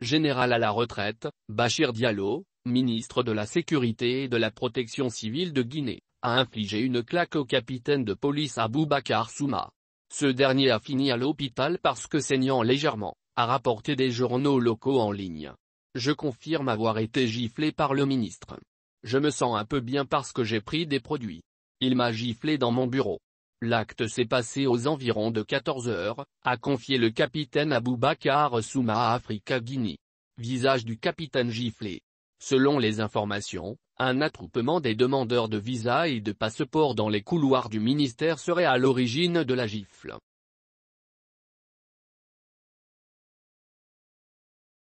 Général à la retraite, Bachir Diallo, ministre de la Sécurité et de la Protection civile de Guinée, a infligé une claque au capitaine de police Aboubacar Souma. Ce dernier a fini à l'hôpital parce que saignant légèrement, a rapporté des journaux locaux en ligne. Je confirme avoir été giflé par le ministre. Je me sens un peu bien parce que j'ai pris des produits. Il m'a giflé dans mon bureau. L'acte s'est passé aux environs de 14 heures, a confié le capitaine Aboubacar Souma à Africa Guinée. Visage du capitaine giflé. Selon les informations, un attroupement des demandeurs de visa et de passeport dans les couloirs du ministère serait à l'origine de la gifle.